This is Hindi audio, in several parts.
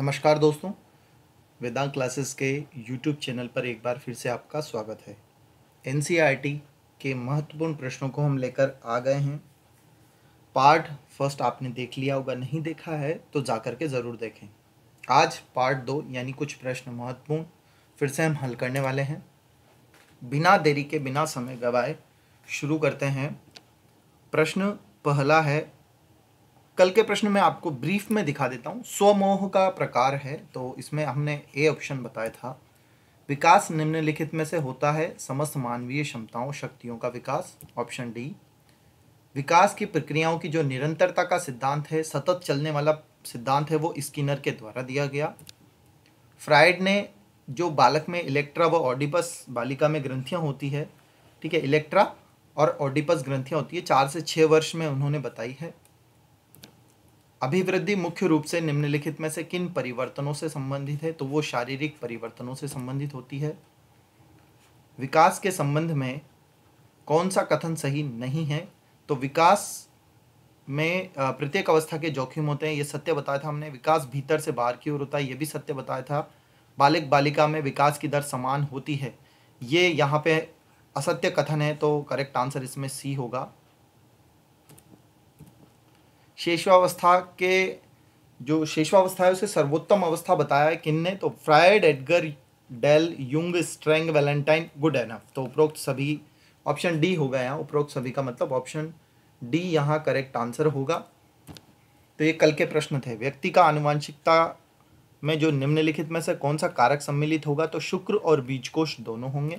नमस्कार दोस्तों वेदांत क्लासेस के यूट्यूब चैनल पर एक बार फिर से आपका स्वागत है एन e के महत्वपूर्ण प्रश्नों को हम लेकर आ गए हैं पार्ट फर्स्ट आपने देख लिया होगा नहीं देखा है तो जा कर के ज़रूर देखें आज पार्ट दो यानी कुछ प्रश्न महत्वपूर्ण फिर से हम हल करने वाले हैं बिना देरी के बिना समय गवाए शुरू करते हैं प्रश्न पहला है कल के प्रश्न में आपको ब्रीफ में दिखा देता हूँ स्वमोह का प्रकार है तो इसमें हमने ए ऑप्शन बताया था विकास निम्नलिखित में से होता है समस्त मानवीय क्षमताओं शक्तियों का विकास ऑप्शन डी विकास की प्रक्रियाओं की जो निरंतरता का सिद्धांत है सतत चलने वाला सिद्धांत है वो स्किनर के द्वारा दिया गया फ्राइड ने जो बालक में इलेक्ट्रा व ऑडिपस बालिका में ग्रंथियाँ होती है ठीक है इलेक्ट्रा और ऑडिपस ग्रंथियाँ होती है चार से छः वर्ष में उन्होंने बताई है अभिवृद्धि मुख्य रूप से निम्नलिखित में से किन परिवर्तनों से संबंधित है तो वो शारीरिक परिवर्तनों से संबंधित होती है विकास के संबंध में कौन सा कथन सही नहीं है तो विकास में प्रत्येक अवस्था के जोखिम होते हैं ये सत्य बताया था हमने विकास भीतर से बाहर की ओर होता है ये भी सत्य बताया था बालक बालिका में विकास की दर समान होती है ये यहाँ पे असत्य कथन है तो करेक्ट आंसर इसमें सी होगा शेषवावस्था के जो शेषवावस्था है उसे सर्वोत्तम अवस्था बताया है किन ने तो Freud Edgar Dale Jung Strang Valentine Goodenough तो उपरोक्त सभी ऑप्शन डी होगा यहाँ उपरोक्त सभी का मतलब ऑप्शन डी यहाँ करेक्ट आंसर होगा तो ये कल के प्रश्न थे व्यक्ति का आनुवांशिकता में जो निम्नलिखित में से कौन सा कारक सम्मिलित होगा तो शुक्र और बीजकोष दोनों होंगे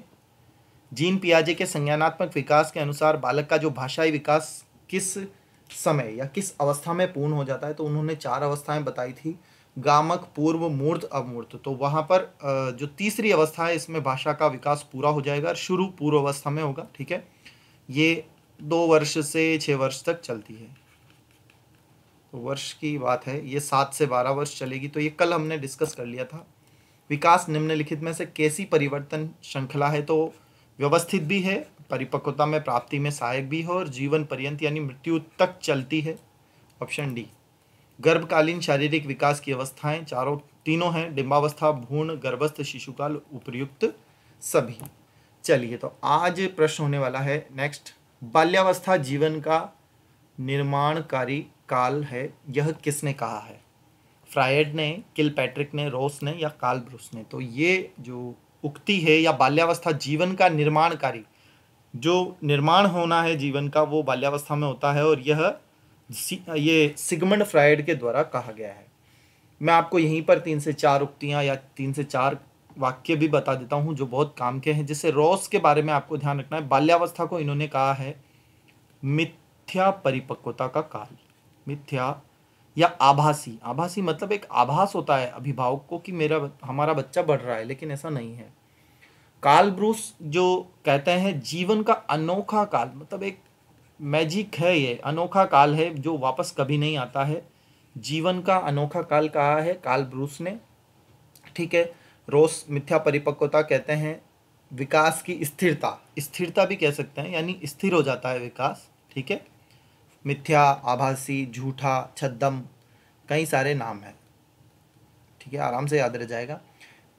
जीन पियाजे के संज्ञानात्मक विकास के अनुसार बालक का जो भाषाई विकास किस समय या किस अवस्था में पूर्ण हो जाता है तो उन्होंने चार अवस्थाएं बताई थी गामक पूर्व मूर्त अमूर्त तो वहां पर जो तीसरी अवस्था है इसमें भाषा का विकास पूरा हो जाएगा शुरू पूर्व अवस्था में होगा ठीक है ये दो वर्ष से छह वर्ष तक चलती है तो वर्ष की बात है ये सात से बारह वर्ष चलेगी तो ये कल हमने डिस्कस कर लिया था विकास निम्नलिखित में से कैसी परिवर्तन श्रृंखला है तो व्यवस्थित भी है परिपक्वता में प्राप्ति में सहायक भी है और जीवन पर्यंत यानी मृत्यु तक चलती है ऑप्शन डी गर्भकालीन शारीरिक विकास की अवस्थाएं चारों तीनों हैं डिम्बावस्था भूण गर्भस्थ शिशुकाल उपयुक्त सभी चलिए तो आज प्रश्न होने वाला है नेक्स्ट बाल्यावस्था जीवन का निर्माणकारी काल है यह किसने कहा है फ्रायड ने किल पैट्रिक ने रोस ने या काल ब्रूस ने तो ये जो उक्ति है या बाल्यावस्था जीवन का निर्माणकारी जो निर्माण होना है जीवन का वो बाल्यावस्था में होता है और यह ये सिगमंड फ्राइड के द्वारा कहा गया है मैं आपको यहीं पर तीन से चार उक्तियाँ या तीन से चार वाक्य भी बता देता हूँ जो बहुत काम के हैं जैसे रॉस के बारे में आपको ध्यान रखना है बाल्यावस्था को इन्होंने कहा है मिथ्या परिपक्वता का काल मिथ्या या आभासी आभासी मतलब एक आभास होता है अभिभावक को कि मेरा हमारा बच्चा बढ़ रहा है लेकिन ऐसा नहीं है काल ब्रूस जो कहते हैं जीवन का अनोखा काल मतलब एक मैजिक है ये अनोखा काल है जो वापस कभी नहीं आता है जीवन का अनोखा काल कहा है काल ब्रूस ने ठीक है रोस मिथ्या परिपक्वता कहते हैं विकास की स्थिरता स्थिरता भी कह सकते हैं यानी स्थिर हो जाता है विकास ठीक है मिथ्या आभासी झूठा छद्दम कई सारे नाम हैं ठीक है आराम से याद रह जाएगा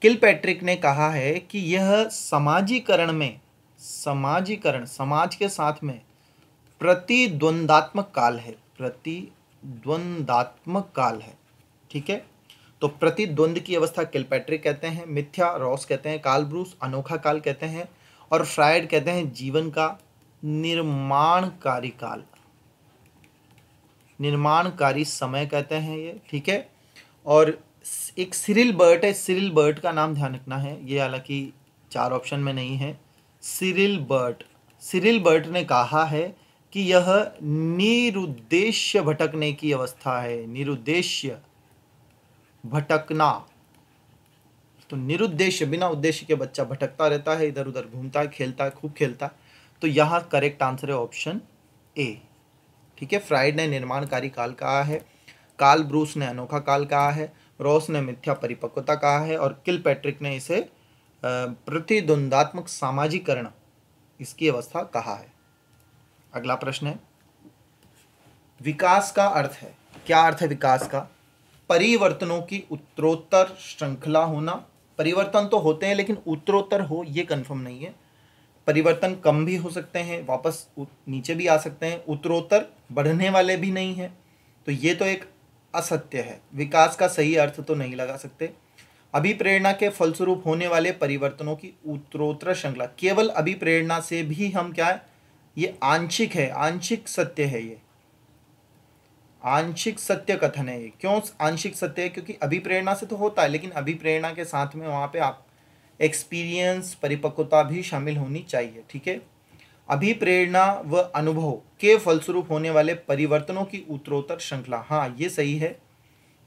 किल पैट्रिक ने कहा है कि यह समाजीकरण में समाजीकरण समाज के साथ में प्रतिद्वंदात्मक काल है प्रतिद्वंदात्मक काल है ठीक है तो प्रतिद्वंद की अवस्था किलपैट्रिक कहते हैं मिथ्या रॉस कहते हैं काल ब्रूस अनोखा काल कहते हैं और फ्राइड कहते हैं जीवन का निर्माणकारी काल निर्माणकारी समय कहते हैं ये ठीक है और एक सिरिल बर्ट है सिरिल बर्ट का नाम ध्यान रखना है ये हालांकि चार ऑप्शन में नहीं है सिरिल बर्ट सिरिल बर्ट ने कहा है कि यह निरुद्देश्य भटकने की अवस्था है निरुद्देश्य भटकना तो निरुद्देश्य बिना उद्देश्य के बच्चा भटकता रहता है इधर उधर घूमता है खेलता है खूब खेलता है तो यहाँ करेक्ट आंसर है ऑप्शन ए ठीक है फ्राइड ने निर्माणकारी काल कहा है काल ब्रूस ने अनोखा काल कहा है रॉस ने मिथ्या परिपक्वता कहा है और किल पैट्रिक ने इसे प्रतिद्वंदात्मक सामाजिकरण इसकी अवस्था कहा है अगला प्रश्न है विकास का अर्थ है क्या अर्थ है विकास का परिवर्तनों की उत्तरोत्तर श्रृंखला होना परिवर्तन तो होते हैं लेकिन उत्तरोत्तर हो ये कंफर्म नहीं है परिवर्तन कम भी हो सकते हैं वापस नीचे भी आ सकते हैं उत्तरोत्तर बढ़ने वाले भी नहीं हैं तो ये तो एक असत्य है विकास का सही अर्थ तो नहीं लगा सकते अभिप्रेरणा के फलस्वरूप होने वाले परिवर्तनों की उत्तरोत्तर श्रृंखला केवल अभिप्रेरणा से भी हम क्या है ये आंशिक है आंशिक सत्य है ये आंशिक सत्य कथन है ये क्यों आंशिक सत्य है क्योंकि अभिप्रेरणा से तो होता है लेकिन अभिप्रेरणा के साथ में वहां पे आप एक्सपीरियंस परिपक्वता भी शामिल होनी चाहिए ठीक है अभिप्रेरणा व अनुभव के फलस्वरूप होने वाले परिवर्तनों की उत्तरोत्तर श्रृंखला हाँ ये सही है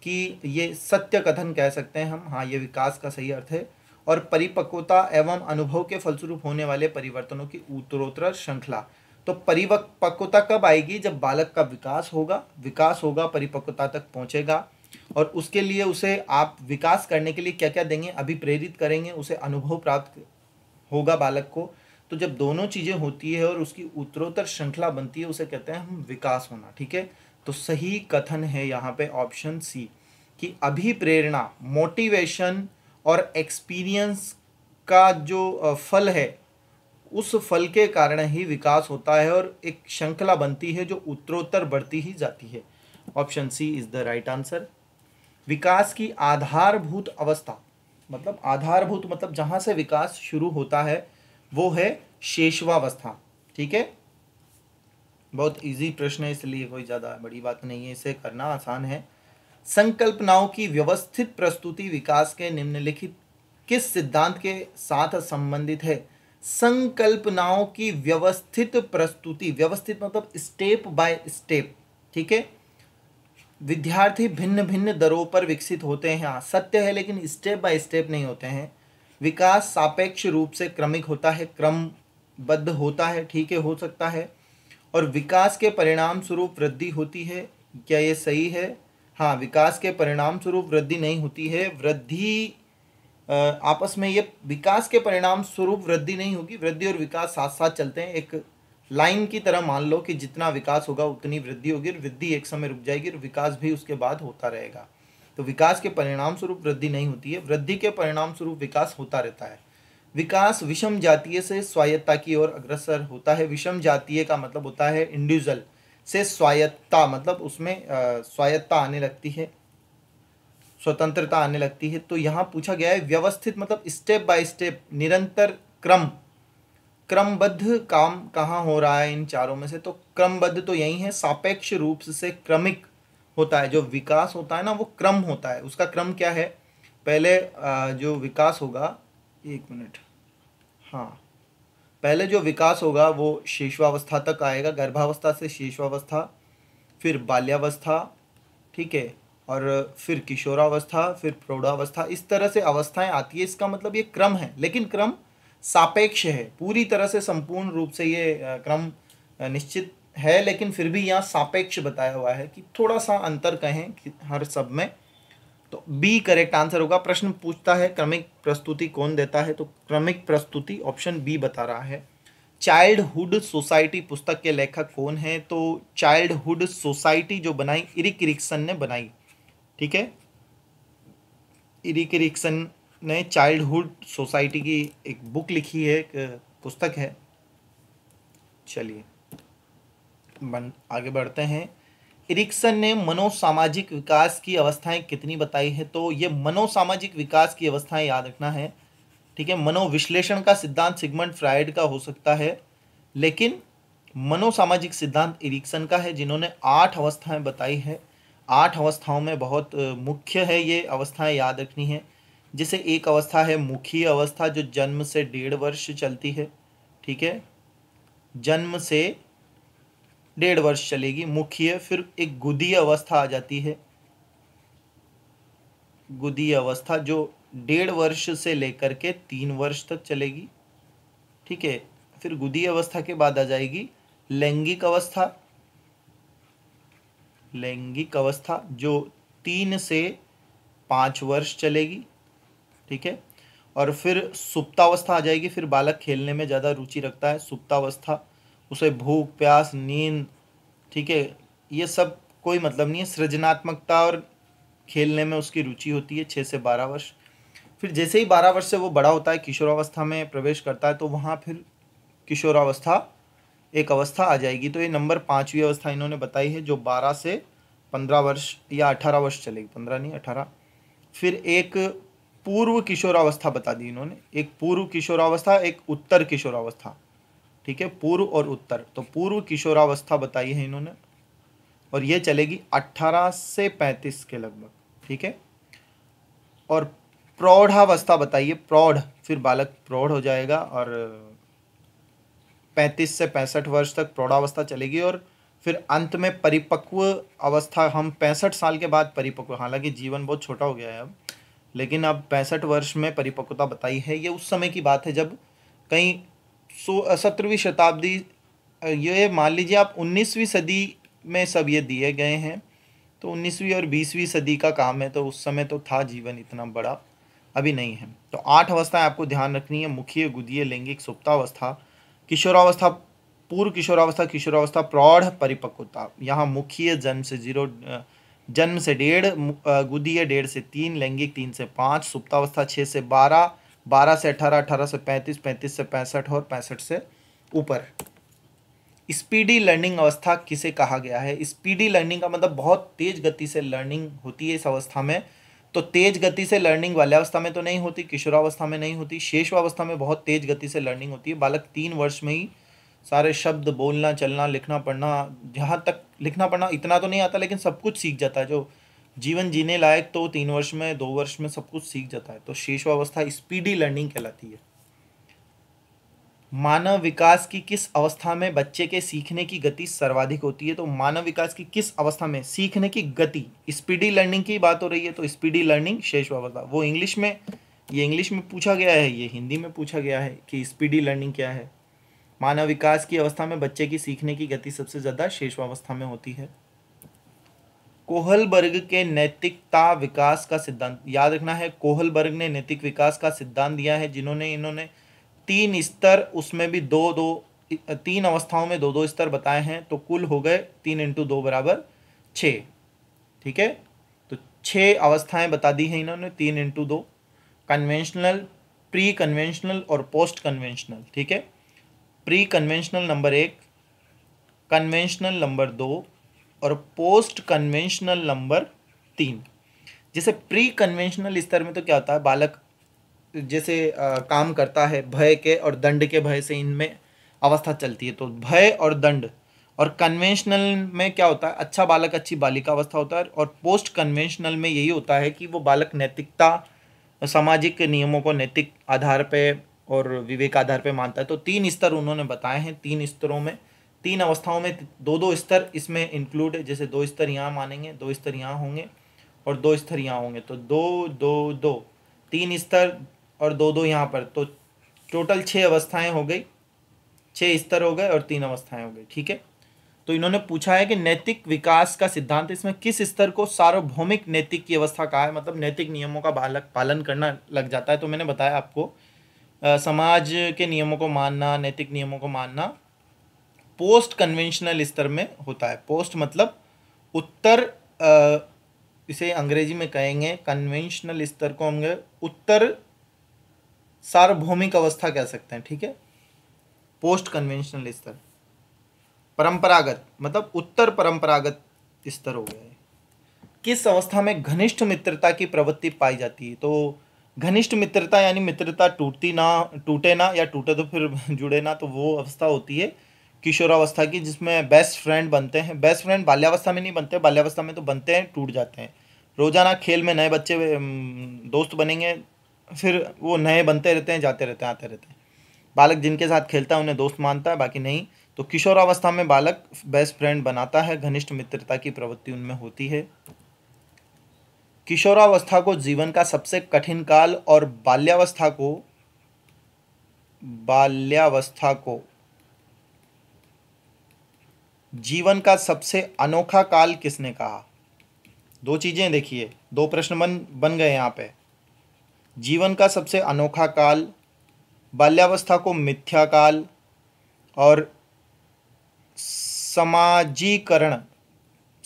कि ये सत्य कथन कह सकते हैं हम हाँ ये विकास का सही अर्थ है और परिपक्वता एवं अनुभव के फलस्वरूप होने वाले परिवर्तनों की उत्तरोत्तर श्रृंखला तो परिपक्वता कब आएगी जब बालक का विकास होगा विकास होगा परिपक्वता तक पहुंचेगा और उसके लिए उसे आप विकास करने के लिए क्या क्या देंगे अभिप्रेरित करेंगे उसे अनुभव प्राप्त होगा बालक को तो जब दोनों चीज़ें होती है और उसकी उत्तरोत्तर श्रृंखला बनती है उसे कहते हैं हम विकास होना ठीक है तो सही कथन है यहाँ पे ऑप्शन सी कि अभिप्रेरणा मोटिवेशन और एक्सपीरियंस का जो फल है उस फल के कारण ही विकास होता है और एक श्रृंखला बनती है जो उत्तरोत्तर बढ़ती ही जाती है option C is the right answer विकास की आधारभूत अवस्था मतलब आधारभूत मतलब जहाँ से विकास शुरू होता है वो है शेषवावस्था ठीक है बहुत इजी प्रश्न है इसलिए कोई ज़्यादा बड़ी बात नहीं है इसे करना आसान है संकल्पनाओं की व्यवस्थित प्रस्तुति विकास के निम्नलिखित किस सिद्धांत के साथ संबंधित है संकल्पनाओं की व्यवस्थित प्रस्तुति व्यवस्थित मतलब स्टेप बाय स्टेप ठीक है विद्यार्थी भिन्न भिन्न दरों पर विकसित होते हैं सत्य है लेकिन स्टेप बाय स्टेप नहीं होते हैं विकास सापेक्ष रूप से क्रमिक होता है क्रमबद्ध होता है ठीक है हो सकता है और विकास के परिणाम स्वरूप वृद्धि होती है क्या ये सही है हाँ विकास के परिणाम स्वरूप वृद्धि नहीं होती है वृद्धि आपस में ये विकास के परिणाम स्वरूप वृद्धि नहीं होगी वृद्धि और विकास साथ साथ चलते हैं एक लाइन की तरह मान लो कि जितना विकास होगा उतनी वृद्धि होगी वृद्धि एक समय रुक जाएगी और विकास भी उसके बाद होता रहेगा तो विकास के परिणाम स्वरूप वृद्धि नहीं होती है वृद्धि के परिणाम स्वरूप विकास होता रहता है विकास विषम जातीय से स्वायत्ता की ओर अग्रसर होता है विषम जातीय का मतलब होता है इंडिविजुअल से स्वायत्ता मतलब उसमें स्वायत्ता आने लगती है स्वतंत्रता आने लगती है तो यहाँ पूछा गया है व्यवस्थित मतलब स्टेप बाय स्टेप निरंतर क्रम क्रमबद्ध काम कहाँ हो रहा है इन चारों में से तो क्रमबद्ध तो यही है सापेक्ष रूप से क्रमिक होता है जो विकास होता है ना वो क्रम होता है उसका क्रम क्या है पहले जो विकास होगा एक मिनट हाँ पहले जो विकास होगा वो शेषवावस्था तक आएगा गर्भावस्था से शेषवावस्था फिर बाल्यावस्था ठीक है और फिर किशोरावस्था फिर प्रौढ़ावस्था इस तरह से अवस्थाएं आती है इसका मतलब ये क्रम है लेकिन क्रम सापेक्ष है पूरी तरह से संपूर्ण रूप से ये क्रम निश्चित है लेकिन फिर भी यहाँ सापेक्ष बताया हुआ है कि थोड़ा सा अंतर कहें कि हर सब में तो बी करेक्ट आंसर होगा प्रश्न पूछता है क्रमिक प्रस्तुति कौन देता है तो क्रमिक प्रस्तुति ऑप्शन बी बता रहा है चाइल्डहुड सोसाइटी पुस्तक के लेखक कौन है तो चाइल्डहुड सोसाइटी जो बनाई इरिक रिक्सन ने बनाई ठीक है इरिक रिक्सन ने चाइल्डहुड सोसाइटी की एक बुक लिखी है एक पुस्तक है चलिए बन आगे बढ़ते हैं इरिक्सन ने मनोसामाजिक विकास की अवस्थाएं कितनी बताई है तो ये मनोसामाजिक विकास की अवस्थाएं याद रखना है ठीक है मनोविश्लेषण का सिद्धांत सिगमंड फ्राइड का हो सकता है लेकिन मनोसामाजिक सिद्धांत इरिक्सन का है जिन्होंने आठ अवस्थाएं बताई है आठ अवस्थाओं में बहुत मुख्य है ये अवस्थाएं याद रखनी है जैसे एक अवस्था है मुखी अवस्था जो जन्म से डेढ़ वर्ष चलती है ठीक है जन्म से डेढ़ वर्ष चलेगी मुख्य फिर एक गुदी अवस्था आ जाती है गुदी अवस्था जो डेढ़ वर्ष से लेकर के तीन वर्ष तक चलेगी ठीक है फिर गुदी अवस्था के बाद आ जाएगी लैंगिक अवस्था लैंगिक अवस्था जो तीन से पांच वर्ष चलेगी ठीक है और फिर सुप्तावस्था आ जाएगी फिर बालक खेलने में ज़्यादा रुचि रखता है सुप्तावस्था उसे भूख प्यास नींद ठीक है ये सब कोई मतलब नहीं है सृजनात्मकता और खेलने में उसकी रुचि होती है छः से बारह वर्ष फिर जैसे ही बारह वर्ष से वो बड़ा होता है किशोरावस्था में प्रवेश करता है तो वहाँ फिर किशोरावस्था एक अवस्था आ जाएगी तो ये नंबर पाँचवीं अवस्था इन्होंने बताई है जो बारह से पंद्रह वर्ष या अठारह वर्ष चलेगी पंद्रह नहीं अठारह फिर एक पूर्व किशोरावस्था बता दी इन्होंने एक पूर्व किशोरावस्था एक उत्तर किशोरावस्था ठीक है पूर्व और उत्तर तो पूर्व किशोरावस्था बताई है इन्होंने और ये चलेगी 18 से 35 के लगभग ठीक है और प्रौढ़ावस्था बताइए प्रौढ़ फिर बालक प्रौढ़ हो जाएगा और 35 से पैंसठ वर्ष तक प्रौढ़ावस्था चलेगी और फिर अंत में परिपक्व अवस्था हम पैंसठ साल के बाद परिपक्व हालांकि जीवन बहुत छोटा हो गया है अब लेकिन अब पैंसठ वर्ष में परिपक्वता बताई है ये उस समय की बात है जब कई सो सत्रहवीं शताब्दी ये मान लीजिए आप उन्नीसवीं सदी में सब ये दिए गए हैं तो उन्नीसवीं और बीसवीं सदी का काम है तो उस समय तो था जीवन इतना बड़ा अभी नहीं है तो आठ अवस्थाएं आपको ध्यान रखनी है मुखीय गुदीय लैंगिक सुप्तावस्था किशोरावस्था पूर्व किशोरावस्था किशोरावस्था प्रौढ़ परिपक्वता यहाँ मुखीय जन्म से जीरो जन्म से डेढ़ गुदीय डेढ़ से तीन लैंगिक तीन से पाँच सुप्तावस्था छः से बारह बारह से अठारह अठारह से पैंतीस पैंतीस से पैंसठ और पैंसठ से ऊपर स्पीडी लर्निंग अवस्था किसे कहा गया है स्पीडी लर्निंग का मतलब बहुत तेज गति से लर्निंग होती है इस अवस्था में तो तेज गति से लर्निंग वाले अवस्था में तो नहीं होती किशोरावस्था में नहीं होती शेषवावस्था में बहुत तेज गति से लर्निंग होती है बालक तीन वर्ष में ही सारे शब्द बोलना चलना लिखना पढ़ना जहाँ तक लिखना पढ़ना इतना तो नहीं आता लेकिन सब कुछ सीख जाता है जो जीवन जीने लायक तो तीन वर्ष में दो वर्ष में सब कुछ सीख जाता है तो शेषवावस्था स्पीडी लर्निंग कहलाती है मानव विकास की किस अवस्था में बच्चे के सीखने की गति सर्वाधिक होती है तो मानव विकास की किस अवस्था में सीखने की गति स्पीडी लर्निंग की बात हो रही है तो स्पीडी लर्निंग शेषवावस्था वो इंग्लिश में ये इंग्लिश में पूछा गया है ये हिंदी में पूछा गया है कि स्पीडी लर्निंग क्या है मानव विकास की अवस्था में बच्चे की सीखने की गति सबसे ज़्यादा शेषवावस्था में होती है कोहलबर्ग के नैतिकता विकास का सिद्धांत याद रखना है कोहलबर्ग ने नैतिक विकास का सिद्धांत दिया है जिन्होंने इन्होंने तीन स्तर उसमें भी दो दो तीन अवस्थाओं में दो दो स्तर बताए हैं तो कुल हो गए तीन इंटू दो बराबर छ ठीक है तो छः अवस्थाएं बता दी हैं इन्होंने तीन इंटू दो कन्वेंशनल प्री कन्वेंशनल और पोस्ट कन्वेंशनल ठीक है प्री कन्वेंशनल नंबर एक कन्वेंशनल नंबर दो और पोस्ट कन्वेंशनल नंबर तीन जैसे प्री कन्वेंशनल स्तर में तो क्या होता है बालक जैसे आ, काम करता है भय के और दंड के भय से इनमें अवस्था चलती है तो भय और दंड और कन्वेंशनल में क्या होता है अच्छा बालक अच्छी बालिका अवस्था होता है और पोस्ट कन्वेंशनल में यही होता है कि वो बालक नैतिकता सामाजिक नियमों को नैतिक आधार पे और विवेक आधार पे मानता है तो तीन स्तर उन्होंने बताए हैं तीन स्तरों में तीन अवस्थाओं में दो दो स्तर इसमें इंक्लूड है जैसे दो स्तर यहाँ मानेंगे दो स्तर यहाँ होंगे और दो स्तर यहाँ होंगे तो दो दो दो तीन स्तर और दो दो यहाँ पर तो टोटल छः अवस्थाएं हो गई छः स्तर हो गए और तीन अवस्थाएं हो गई ठीक है तो इन्होंने पूछा है कि नैतिक विकास का सिद्धांत इसमें किस स्तर को सार्वभौमिक नैतिक की अवस्था कहा है मतलब नैतिक नियमों का बालक पालन करना लग जाता है तो मैंने बताया आपको आ, समाज के नियमों को मानना नैतिक नियमों को मानना पोस्ट कन्वेंशनल स्तर में होता है पोस्ट मतलब उत्तर इसे अंग्रेजी में कहेंगे कन्वेंशनल स्तर को हम उत्तर सार्वभौमिक अवस्था कह सकते हैं ठीक है पोस्ट कन्वेंशनल स्तर परंपरागत मतलब उत्तर परंपरागत स्तर हो गया है किस अवस्था में घनिष्ठ मित्रता की प्रवृत्ति पाई जाती है तो घनिष्ठ मित्रता यानी मित्रता टूटती ना टूटे ना या टूटे तो फिर जुड़े ना तो वो अवस्था होती है किशोरावस्था की जिसमें बेस्ट फ्रेंड बनते हैं बेस्ट फ्रेंड बाल्यावस्था में नहीं बनते बाल्यावस्था में तो बनते हैं टूट जाते हैं रोज़ाना खेल में नए बच्चे दोस्त बनेंगे फिर वो नए बनते रहते हैं जाते रहते हैं आते रहते हैं बालक जिनके साथ खेलता है उन्हें दोस्त मानता है बाकी नहीं तो किशोरावस्था में बालक बेस्ट फ्रेंड बनाता है घनिष्ठ मित्रता की प्रवृत्ति उनमें होती है किशोरावस्था को जीवन का सबसे कठिन काल और बाल्यावस्था को बाल्यावस्था को जीवन का सबसे अनोखा काल किसने कहा दो चीज़ें देखिए दो प्रश्न बन बन गए यहाँ पे जीवन का सबसे अनोखा काल बाल्यावस्था को मिथ्या काल और समाजीकरण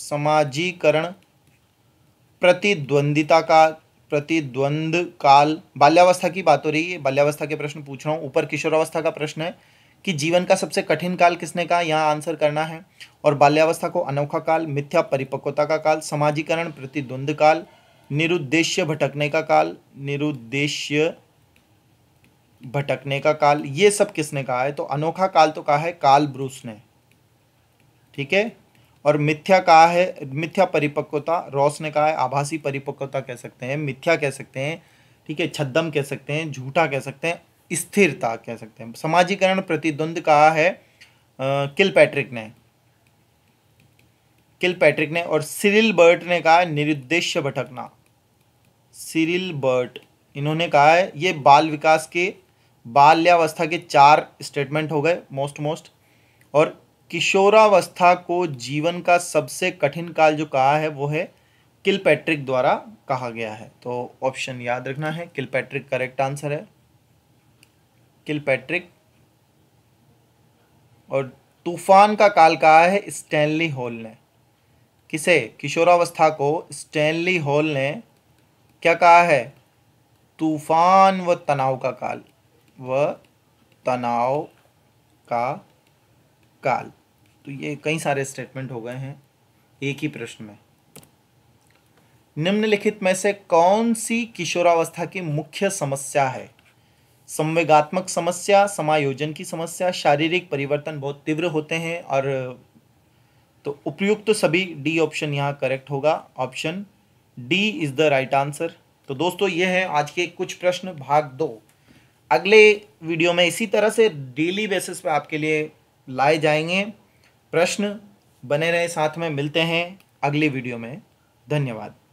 समाजीकरण प्रतिद्वंदिता काल प्रतिद्वंद काल बाल्यावस्था की बात हो रही है बाल्यावस्था के प्रश्न पूछ रहा हूँ ऊपर किशोरावस्था का प्रश्न है कि जीवन का सबसे कठिन काल किसने कहा यहाँ आंसर करना है और बाल्यावस्था को अनोखा काल मिथ्या परिपक्वता का काल समाजीकरण प्रतिद्वंद काल निरुद्देश्य भटकने का काल निरुद्देश्य भटकने का काल ये सब किसने कहा है तो अनोखा काल तो कहा है काल ब्रूस ने ठीक है और मिथ्या कहा है मिथ्या परिपक्वता रॉस ने कहा है आभासी परिपक्वता कह सकते हैं मिथ्या कह सकते हैं ठीक है छद्दम कह सकते हैं झूठा कह सकते हैं स्थिरता कह सकते हैं समाजीकरण प्रतिद्वंद कहा है किल पैट्रिक ने किल पैट्रिक ने और सिरिल बर्ट ने कहा निरुद्देश्य भटकना सिरिल बर्ट इन्होंने कहा है ये बाल विकास के बाल्यावस्था के चार स्टेटमेंट हो गए मोस्ट मोस्ट और किशोरावस्था को जीवन का सबसे कठिन काल जो कहा है वो है किल पैट्रिक द्वारा कहा गया है तो ऑप्शन याद रखना है किल पैट्रिक करेक्ट आंसर है किल पैट्रिक और तूफान का काल कहा है स्टैनली होल ने किसे किशोरावस्था को स्टैनली होल ने क्या कहा है तूफान व तनाव का काल व तनाव का काल तो ये कई सारे स्टेटमेंट हो गए हैं एक ही प्रश्न में निम्नलिखित में से कौन सी किशोरावस्था की मुख्य समस्या है संवेगात्मक समस्या समायोजन की समस्या शारीरिक परिवर्तन बहुत तीव्र होते हैं और तो उपयुक्त तो सभी डी ऑप्शन यहाँ करेक्ट होगा option D is the right answer तो दोस्तों ये है आज के कुछ प्रश्न भाग दो अगले वीडियो में इसी तरह से डेली बेसिस पे आपके लिए लाए जाएंगे प्रश्न बने रहे साथ में मिलते हैं अगले वीडियो में धन्यवाद